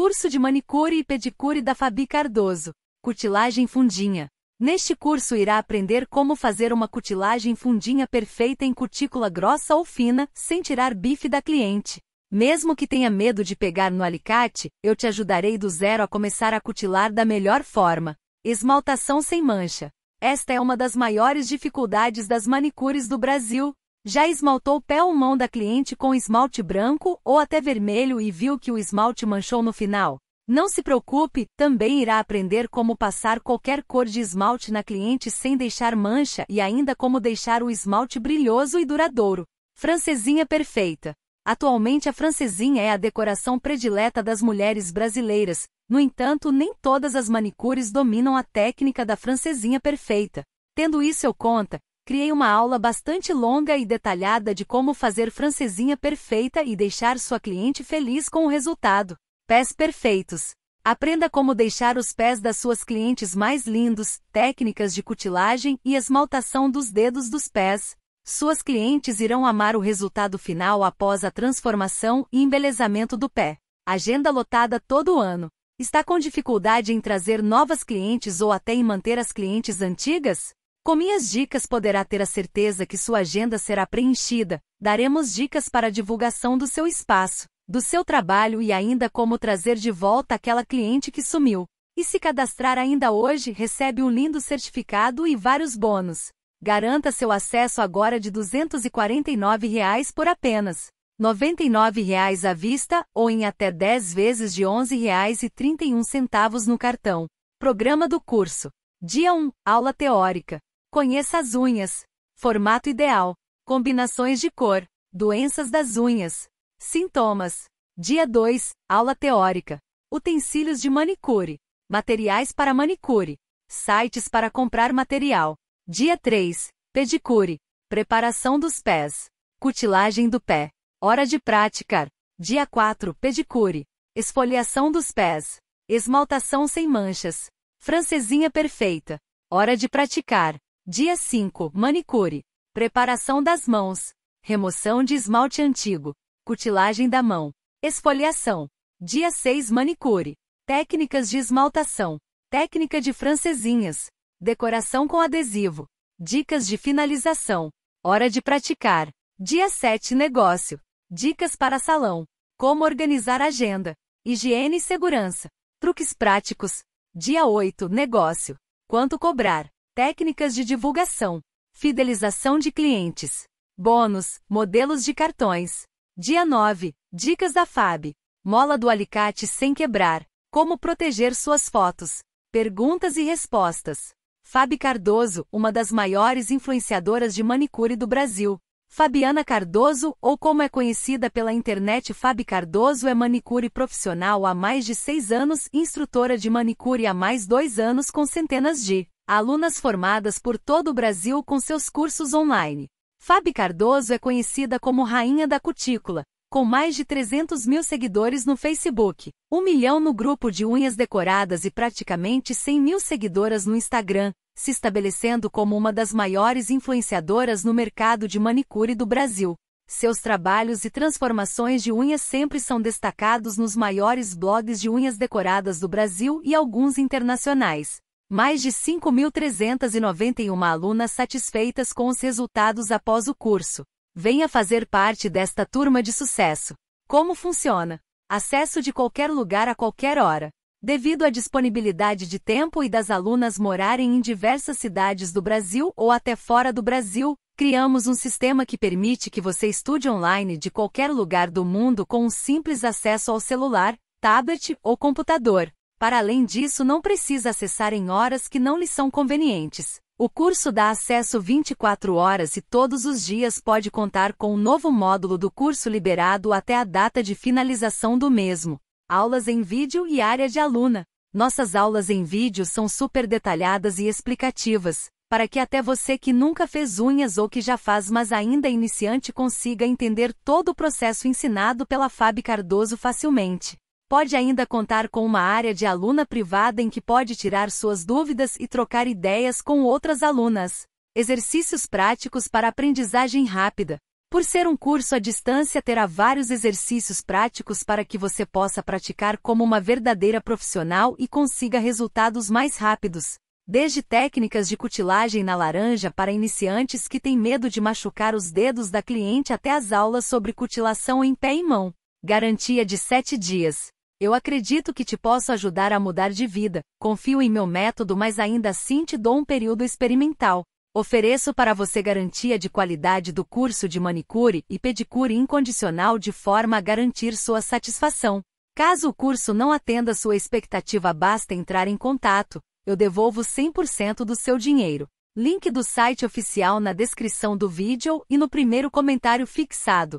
Curso de Manicure e Pedicure da Fabi Cardoso. Cutilagem Fundinha. Neste curso irá aprender como fazer uma cutilagem fundinha perfeita em cutícula grossa ou fina, sem tirar bife da cliente. Mesmo que tenha medo de pegar no alicate, eu te ajudarei do zero a começar a cutilar da melhor forma. Esmaltação sem mancha. Esta é uma das maiores dificuldades das manicures do Brasil, já esmaltou pé ou mão da cliente com esmalte branco ou até vermelho e viu que o esmalte manchou no final? Não se preocupe, também irá aprender como passar qualquer cor de esmalte na cliente sem deixar mancha e ainda como deixar o esmalte brilhoso e duradouro. Francesinha perfeita. Atualmente a francesinha é a decoração predileta das mulheres brasileiras, no entanto, nem todas as manicures dominam a técnica da francesinha perfeita. Tendo isso eu conta, criei uma aula bastante longa e detalhada de como fazer francesinha perfeita e deixar sua cliente feliz com o resultado. Pés perfeitos. Aprenda como deixar os pés das suas clientes mais lindos, técnicas de cutilagem e esmaltação dos dedos dos pés. Suas clientes irão amar o resultado final após a transformação e embelezamento do pé. Agenda lotada todo ano. Está com dificuldade em trazer novas clientes ou até em manter as clientes antigas? Com minhas dicas poderá ter a certeza que sua agenda será preenchida, daremos dicas para a divulgação do seu espaço, do seu trabalho e ainda como trazer de volta aquela cliente que sumiu. E se cadastrar ainda hoje, recebe um lindo certificado e vários bônus. Garanta seu acesso agora de R$ 249 por apenas R$ 99 à vista ou em até 10 vezes de R$ 11,31 no cartão. Programa do curso. Dia 1, aula teórica. Conheça as unhas, formato ideal, combinações de cor, doenças das unhas, sintomas. Dia 2, aula teórica. Utensílios de manicure, materiais para manicure, sites para comprar material. Dia 3, pedicure, preparação dos pés, cutilagem do pé, hora de prática. Dia 4, pedicure, esfoliação dos pés, esmaltação sem manchas, francesinha perfeita, hora de praticar. Dia 5. Manicure. Preparação das mãos. Remoção de esmalte antigo. Cutilagem da mão. Esfoliação. Dia 6. Manicure. Técnicas de esmaltação. Técnica de francesinhas. Decoração com adesivo. Dicas de finalização. Hora de praticar. Dia 7. Negócio. Dicas para salão. Como organizar agenda. Higiene e segurança. Truques práticos. Dia 8. Negócio. Quanto cobrar? Técnicas de divulgação. Fidelização de clientes. Bônus, modelos de cartões. Dia 9. Dicas da FAB. Mola do alicate sem quebrar. Como proteger suas fotos. Perguntas e respostas. Fábio Cardoso, uma das maiores influenciadoras de manicure do Brasil. Fabiana Cardoso, ou como é conhecida pela internet Fabi Cardoso, é manicure profissional há mais de seis anos, instrutora de manicure há mais dois anos com centenas de alunas formadas por todo o Brasil com seus cursos online. Fabi Cardoso é conhecida como Rainha da Cutícula, com mais de 300 mil seguidores no Facebook, 1 milhão no grupo de unhas decoradas e praticamente 100 mil seguidoras no Instagram, se estabelecendo como uma das maiores influenciadoras no mercado de manicure do Brasil. Seus trabalhos e transformações de unhas sempre são destacados nos maiores blogs de unhas decoradas do Brasil e alguns internacionais. Mais de 5.391 alunas satisfeitas com os resultados após o curso. Venha fazer parte desta turma de sucesso. Como funciona? Acesso de qualquer lugar a qualquer hora. Devido à disponibilidade de tempo e das alunas morarem em diversas cidades do Brasil ou até fora do Brasil, criamos um sistema que permite que você estude online de qualquer lugar do mundo com um simples acesso ao celular, tablet ou computador. Para além disso, não precisa acessar em horas que não lhe são convenientes. O curso dá acesso 24 horas e todos os dias pode contar com um novo módulo do curso liberado até a data de finalização do mesmo. Aulas em vídeo e área de aluna. Nossas aulas em vídeo são super detalhadas e explicativas, para que até você que nunca fez unhas ou que já faz mas ainda é iniciante consiga entender todo o processo ensinado pela Fábio Cardoso facilmente. Pode ainda contar com uma área de aluna privada em que pode tirar suas dúvidas e trocar ideias com outras alunas. Exercícios práticos para aprendizagem rápida. Por ser um curso à distância, terá vários exercícios práticos para que você possa praticar como uma verdadeira profissional e consiga resultados mais rápidos. Desde técnicas de cutilagem na laranja para iniciantes que têm medo de machucar os dedos da cliente até as aulas sobre cutilação em pé e mão. Garantia de 7 dias. Eu acredito que te posso ajudar a mudar de vida, confio em meu método, mas ainda assim te dou um período experimental. Ofereço para você garantia de qualidade do curso de manicure e pedicure incondicional de forma a garantir sua satisfação. Caso o curso não atenda sua expectativa, basta entrar em contato. Eu devolvo 100% do seu dinheiro. Link do site oficial na descrição do vídeo e no primeiro comentário fixado.